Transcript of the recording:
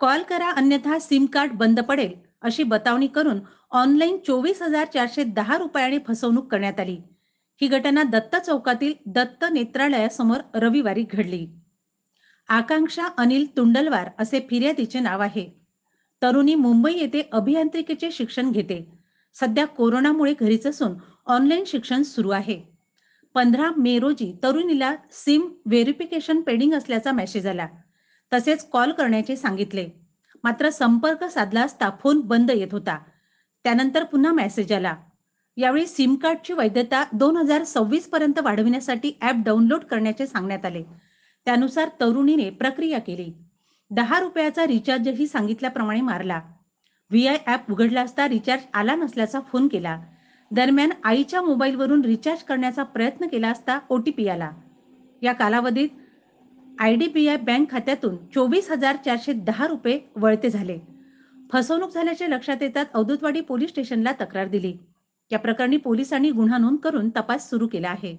call करा अन्यथा SIM card बंद पडेल अशी बतावणी करून ऑनलाईन चोवीस हजार चारशे दहा रुपयाने फसवणूक करण्यात आली ही घटना दत्त चौकातील दत्त नेत्रालयासमोर रविवारी घडली आकांक्षा अनिल तुंडलवार असे फिर्यादीचे नाव आहे तरुणी मुंबई येथे अभियांत्रिकीचे शिक्षण घेते सध्या कोरोनामुळे घरीच असून ऑनलाईन शिक्षण सुरू आहे पंधरा मे रोजी तरुणीला सिम व्हेरिफिकेशन पेंडिंग असल्याचा मेसेज आला तसेच कॉल करण्याचे सांगितले मात्र संपर्क साधला असता फोन बंद येत होता त्यानंतर पुन्हा मेसेज आला यावेळी सिम कार्डची वैधता दोन हजार सव्वीस पर्यंत वाढविण्यासाठी ऍप डाउनलोड करण्याचे सांगण्यात आले त्यानुसार तरुणीने प्रक्रिया केली दहा रुपयाचा रिचार्जही सांगितल्याप्रमाणे मारला व्ही आय ऍप उघडला असता रिचार्ज आला नसल्याचा फोन केला दरम्यान आईच्या मोबाईलवरून रिचार्ज करण्याचा प्रयत्न केला असता ओटीपी आला या कालावधीत I D B I bank खात्यातून चोवीस हजार चारशे दहा रुपये वळते झाले फसवणूक झाल्याचे लक्षात येतात अवधूतवाडी पोलीस स्टेशनला तक्रार दिली या प्रकरणी पोलिसांनी गुन्हा नोंद करून तपास सुरू केला आहे